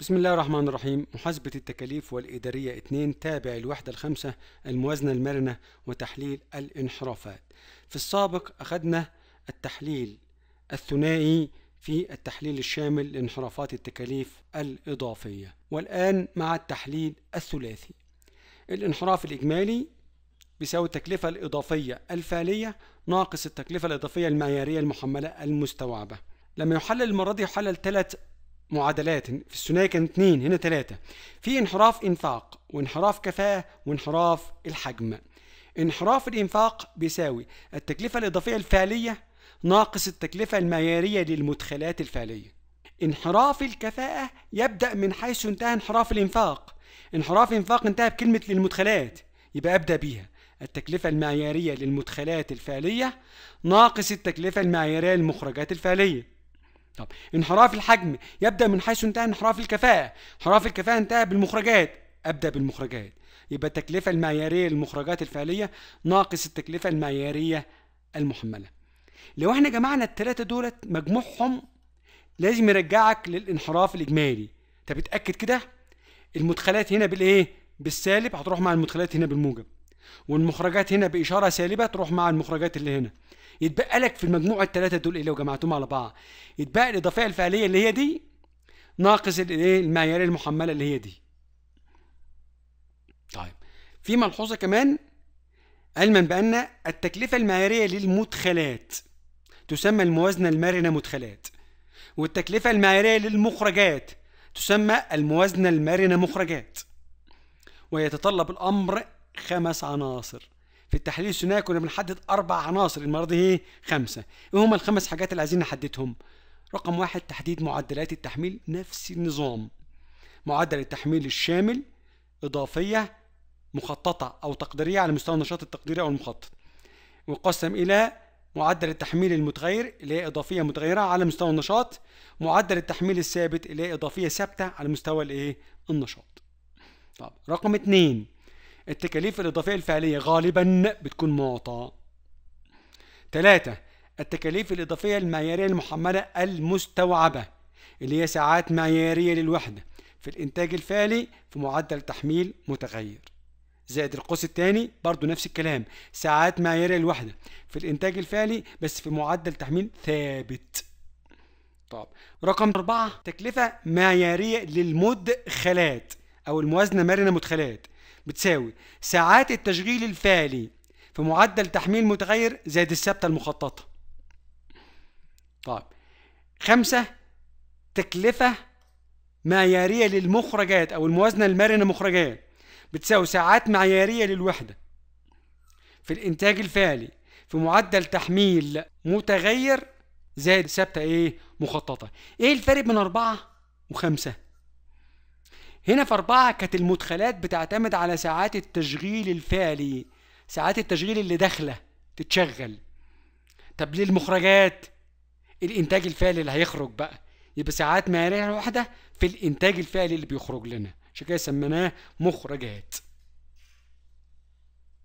بسم الله الرحمن الرحيم محاسبة التكاليف والإدارية 2 تابع الوحدة الخامسة الموازنة المرنة وتحليل الانحرافات في السابق أخذنا التحليل الثنائي في التحليل الشامل لانحرافات التكاليف الإضافية والآن مع التحليل الثلاثي الانحراف الإجمالي بيساوي التكلفة الإضافية الفعلية ناقص التكلفة الإضافية المعيارية المحملة المستوعبة لما يحلل المرة دي يحلل ثلاث معادلات في الثنائي كان اتنين هنا تلاتة في انحراف انفاق وانحراف كفاءة وانحراف الحجم انحراف الانفاق بيساوي التكلفة الإضافية الفعلية ناقص التكلفة المعيارية للمدخلات الفعلية انحراف الكفاءة يبدأ من حيث انتهى انحراف الإنفاق انحراف إنفاق انتهى بكلمة للمدخلات يبقى أبدأ بيها التكلفة المعيارية للمدخلات الفعلية ناقص التكلفة المعيارية للمخرجات الفعلية طب انحراف الحجم يبدا من حيث انتهى انحراف الكفاءه انحراف الكفاءه انتهى بالمخرجات ابدا بالمخرجات يبقى التكلفه المعياريه للمخرجات الفعليه ناقص التكلفه المعياريه المحمله لو احنا جمعنا الثلاثه دولت مجموعهم لازم يرجعك للانحراف الاجمالي طب اتاكد كده المدخلات هنا بالايه بالسالب هتروح مع المدخلات هنا بالموجب والمخرجات هنا بإشارة سالبة تروح مع المخرجات اللي هنا يتبقى لك في المجموع الثلاثة دول إيه لو جمعتهم على بعض يتبقى الإضافية الفعلية اللي هي دي ناقص الإيه المعيارية المحملة اللي هي دي طيب في ملحوظة كمان علما بأن التكلفة المعيارية للمدخلات تسمى الموازنة المرنة مدخلات والتكلفة المعيارية للمخرجات تسمى الموازنة المرنة مخرجات ويتطلب الأمر خمس عناصر في التحليل الثنائي كنا بنحدد اربع عناصر المره إيه؟ دي خمسه ايه هما الخمس حاجات اللي عايزين نحددهم رقم واحد تحديد معدلات التحميل نفس النظام معدل التحميل الشامل اضافيه مخططه او تقديريه على مستوى النشاط التقديري او المخطط ويقسم الى معدل التحميل المتغير اللي هي اضافيه متغيره على مستوى النشاط معدل التحميل الثابت اللي هي اضافيه ثابته على مستوى الايه النشاط طب رقم اتنين التكاليف الإضافية الفعلية غالبا بتكون معطاة. ثلاثة التكاليف الإضافية المعيارية المحملة المستوعبة اللي هي ساعات معيارية للوحدة في الإنتاج الفعلي في معدل تحميل متغير. زائد القوس الثاني برضو نفس الكلام ساعات معيارية للوحدة في الإنتاج الفعلي بس في معدل تحميل ثابت. طب رقم أربعة تكلفة معيارية للمدخلات أو الموازنة مرنة مدخلات بتساوي ساعات التشغيل الفعلي في معدل تحميل متغير زائد الثابتة المخططة طيب خمسة تكلفة معيارية للمخرجات أو الموازنة المرنة مخرجات بتساوي ساعات معيارية للوحدة في الإنتاج الفعلي في معدل تحميل متغير زائد ثابتة إيه مخططة إيه الفرق بين أربعة وخمسة هنا في أربعة كانت المدخلات بتعتمد على ساعات التشغيل الفعلي ساعات التشغيل اللي داخلة تتشغل طب ليه المخرجات الإنتاج الفعلي اللي هيخرج بقى يبقى ساعات معيارية واحدة في الإنتاج الفعلي اللي بيخرج لنا عشان كده سميناه مخرجات